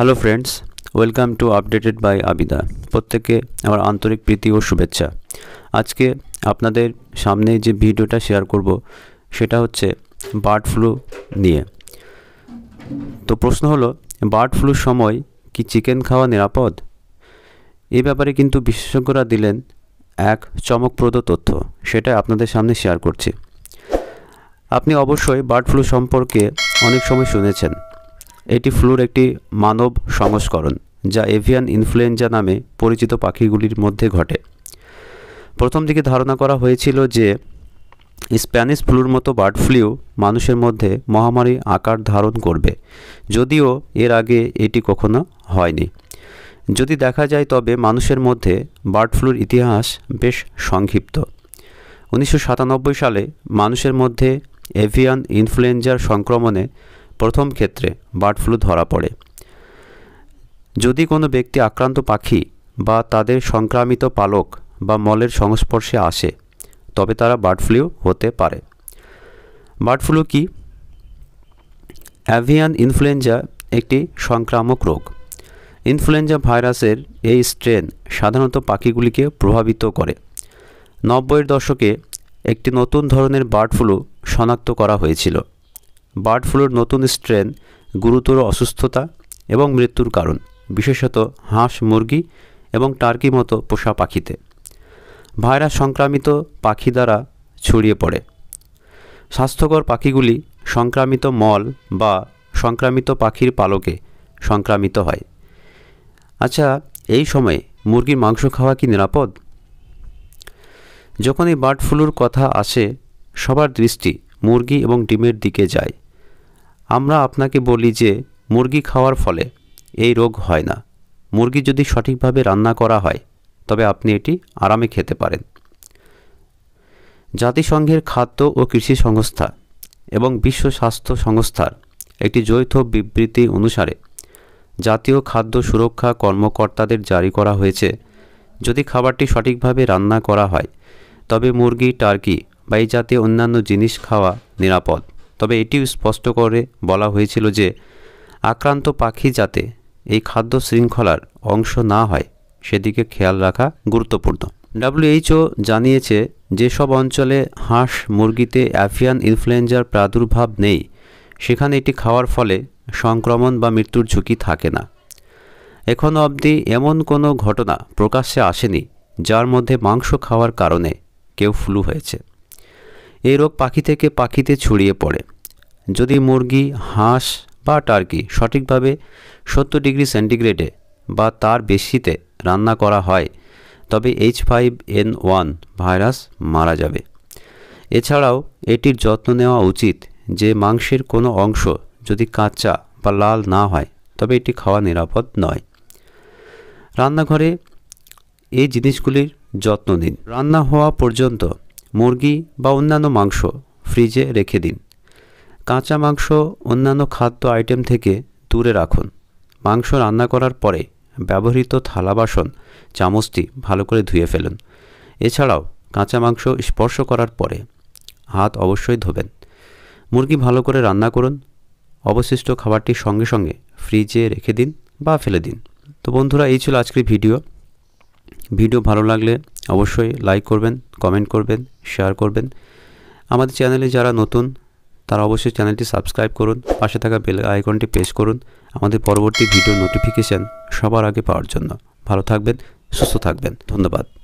hello friends welcome to updated by Abida প্রত্যেককে আমার আন্তরিক প্রীতি ও শুভেচ্ছা আজকে আপনাদের সামনে যে ভিডিওটা শেয়ার করব সেটা হচ্ছে বার্ড ফ্লু নিয়ে তো প্রশ্ন হলো বার্ড ফ্লুর সময় কি চিকেন খাওয়া নিরাপদ এ ব্যাপারে কিন্তু বিশেষজ্ঞরা দিলেন এক চমকপ্রদ তথ্য সেটা আপনাদের সামনে শেয়ার করছি আপনি অবশ্যই বার্ড ফ্লু সম্পর্কে অনেক সময় শুনেছেন এটি ফ্লুর একটি মানব সংস্করণ যা এভিয়ান ইনফ্লুয়েঞ্জা নামে পরিচিত পাখিগুলির মধ্যে ঘটে প্রথম দিকে ধারণা করা হয়েছিল যে স্প্যানিশ ফ্লুর মতো বার্ড ফ্লু মানুষের মধ্যে মহামারী আকার ধারণ করবে যদিও এর আগে এটি কখনো হয়নি যদি দেখা যায় তবে মানুষের মধ্যে বার্ড ফ্লুর ইতিহাস বেশ সংক্ষিপ্ত উনিশশো সালে মানুষের মধ্যে এভিয়ান ইনফ্লুয়েঞ্জার সংক্রমণে প্রথম ক্ষেত্রে বার্ড ফ্লু ধরা পড়ে যদি কোনো ব্যক্তি আক্রান্ত পাখি বা তাদের সংক্রামিত পালক বা মলের সংস্পর্শে আসে তবে তারা বার্ড ফ্লু হতে পারে বার্ড ফ্লু কি অ্যাভিয়ান ইনফ্লুয়েঞ্জা একটি সংক্রামক রোগ ইনফ্লুয়েঞ্জা ভাইরাসের এই স্ট্রেন সাধারণত পাখিগুলিকে প্রভাবিত করে নব্বইয়ের দশকে একটি নতুন ধরনের বার্ড ফ্লু শনাক্ত করা হয়েছিল বার্ড ফ্লুর নতুন স্ট্রেন গুরুতর অসুস্থতা এবং মৃত্যুর কারণ বিশেষত হাঁস মুরগি এবং টার্কি মতো পোষা পাখিতে ভাইরাস সংক্রামিত পাখি দ্বারা ছড়িয়ে পড়ে স্বাস্থ্যকর পাখিগুলি সংক্রামিত মল বা সংক্রামিত পাখির পালকে সংক্রামিত হয় আচ্ছা এই সময়ে মুরগির মাংস খাওয়া কি নিরাপদ যখন এই বার্ড ফ্লুর কথা আসে সবার দৃষ্টি মুরগি এবং ডিমের দিকে যায় আমরা আপনাকে বলি যে মুরগি খাওয়ার ফলে এই রোগ হয় না মুরগি যদি সঠিকভাবে রান্না করা হয় তবে আপনি এটি আরামে খেতে পারেন জাতিসংঘের খাদ্য ও কৃষি সংস্থা এবং বিশ্ব স্বাস্থ্য সংস্থার একটি যৌথ বিবৃতি অনুসারে জাতীয় খাদ্য সুরক্ষা কর্মকর্তাদের জারি করা হয়েছে যদি খাবারটি সঠিকভাবে রান্না করা হয় তবে মুরগি টার্কি বা এই জাতীয় অন্যান্য জিনিস খাওয়া নিরাপদ তবে এটিও স্পষ্ট করে বলা হয়েছিল যে আক্রান্ত পাখি যাতে এই খাদ্য শৃঙ্খলার অংশ না হয় সেদিকে খেয়াল রাখা গুরুত্বপূর্ণ ডাব্লিউএইচও জানিয়েছে যেসব অঞ্চলে হাঁস মুরগিতে অ্যাফিয়ান ইনফ্লুয়েঞ্জার প্রাদুর্ভাব নেই সেখানে এটি খাওয়ার ফলে সংক্রমণ বা মৃত্যুর ঝুঁকি থাকে না এখনও অবধি এমন কোনো ঘটনা প্রকাশ্যে আসেনি যার মধ্যে মাংস খাওয়ার কারণে কেউ ফ্লু হয়েছে এই রোগ পাখি থেকে পাখিতে ছড়িয়ে পড়ে যদি মুরগি হাঁস বা টার্কি সঠিকভাবে সত্তর ডিগ্রি সেন্টিগ্রেডে বা তার বেশিতে রান্না করা হয় তবে H five N one virus মারা যাবে এছাড়াও এটির যত্ন নেওয়া উচিত যে মাংসের কোনো অংশ যদি কাঁচা বা লাল না হয় তবে এটি খাওয়া নিরাপদ নয় রান্নাঘরে এই জিনিসগুলির যত্ন নিন রান্না হওয়া পর্যন্ত মুরগি বা অন্যান্য মাংস ফ্রিজে রেখে দিন কাঁচা মাংস অন্যান্য খাদ্য আইটেম থেকে দূরে রাখুন মাংস রান্না করার পরে ব্যবহৃত থালা বাসন চামচটি ভালো করে ধুয়ে ফেলুন এছাড়াও কাঁচা মাংস স্পর্শ করার পরে হাত অবশ্যই ধোবেন মুরগি ভালো করে রান্না করুন অবশিষ্ট খাবারটি সঙ্গে সঙ্গে ফ্রিজে রেখে দিন বা ফেলে দিন তো বন্ধুরা এই ছিল আজকের ভিডিও ভিডিও ভালো লাগলে অবশ্যই লাইক করবেন কমেন্ট করবেন শেয়ার করবেন আমাদের চ্যানেলে যারা নতুন তারা অবশ্যই চ্যানেলটি সাবস্ক্রাইব করুন পাশে থাকা বেল আইকনটি প্রেস করুন আমাদের পরবর্তী ভিডিও নোটিফিকেশান সবার আগে পাওয়ার জন্য ভালো থাকবেন সুস্থ থাকবেন ধন্যবাদ